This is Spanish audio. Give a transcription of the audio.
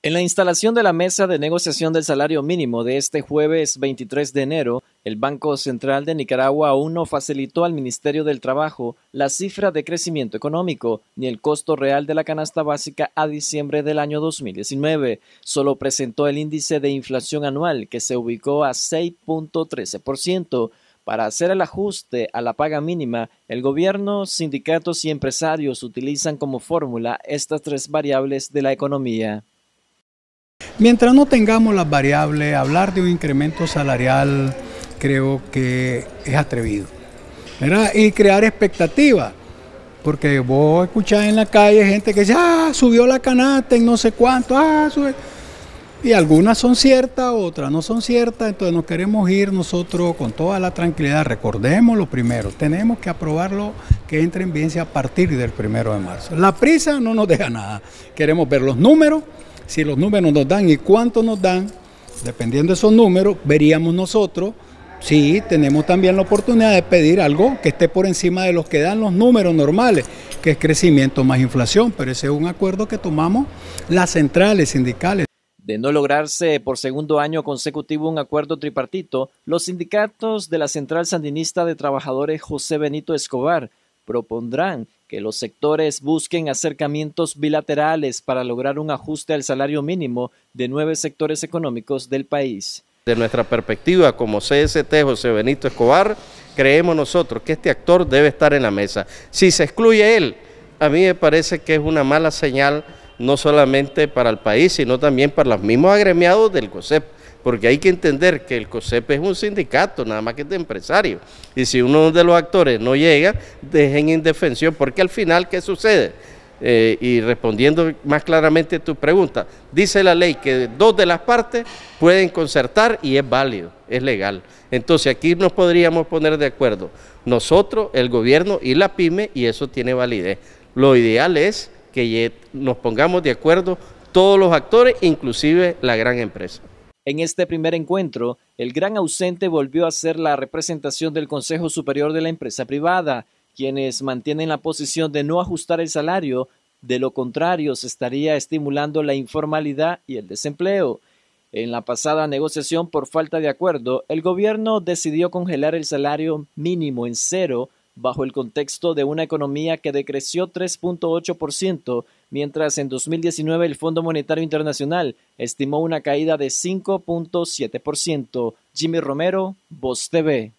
En la instalación de la mesa de negociación del salario mínimo de este jueves 23 de enero, el Banco Central de Nicaragua aún no facilitó al Ministerio del Trabajo la cifra de crecimiento económico ni el costo real de la canasta básica a diciembre del año 2019. Solo presentó el índice de inflación anual que se ubicó a 6.13%. Para hacer el ajuste a la paga mínima, el gobierno, sindicatos y empresarios utilizan como fórmula estas tres variables de la economía. Mientras no tengamos las variables, hablar de un incremento salarial creo que es atrevido. Y crear expectativas. Porque vos escuchás en la calle gente que dice, ah, subió la canasta en no sé cuánto, ah, sube. Y algunas son ciertas, otras no son ciertas, entonces nos queremos ir nosotros con toda la tranquilidad. Recordemos lo primero, tenemos que aprobarlo que entre en vigencia a partir del primero de marzo. La prisa no nos deja nada. Queremos ver los números, si los números nos dan y cuánto nos dan, dependiendo de esos números, veríamos nosotros si tenemos también la oportunidad de pedir algo que esté por encima de los que dan los números normales, que es crecimiento más inflación, pero ese es un acuerdo que tomamos las centrales sindicales. De no lograrse por segundo año consecutivo un acuerdo tripartito, los sindicatos de la Central Sandinista de Trabajadores José Benito Escobar propondrán que los sectores busquen acercamientos bilaterales para lograr un ajuste al salario mínimo de nueve sectores económicos del país. De nuestra perspectiva como CST José Benito Escobar, creemos nosotros que este actor debe estar en la mesa. Si se excluye él, a mí me parece que es una mala señal no solamente para el país, sino también para los mismos agremiados del COSEP porque hay que entender que el COSEP es un sindicato, nada más que de empresarios. Y si uno de los actores no llega, dejen indefensión, porque al final, ¿qué sucede? Eh, y respondiendo más claramente tu pregunta, dice la ley que dos de las partes pueden concertar y es válido, es legal. Entonces aquí nos podríamos poner de acuerdo, nosotros, el gobierno y la pyme, y eso tiene validez. Lo ideal es que nos pongamos de acuerdo todos los actores, inclusive la gran empresa. En este primer encuentro, el gran ausente volvió a ser la representación del Consejo Superior de la Empresa Privada, quienes mantienen la posición de no ajustar el salario, de lo contrario se estaría estimulando la informalidad y el desempleo. En la pasada negociación por falta de acuerdo, el gobierno decidió congelar el salario mínimo en cero bajo el contexto de una economía que decreció 3.8%, mientras en 2019 el Fondo Monetario Internacional estimó una caída de 5.7%. Jimmy Romero, Voz TV.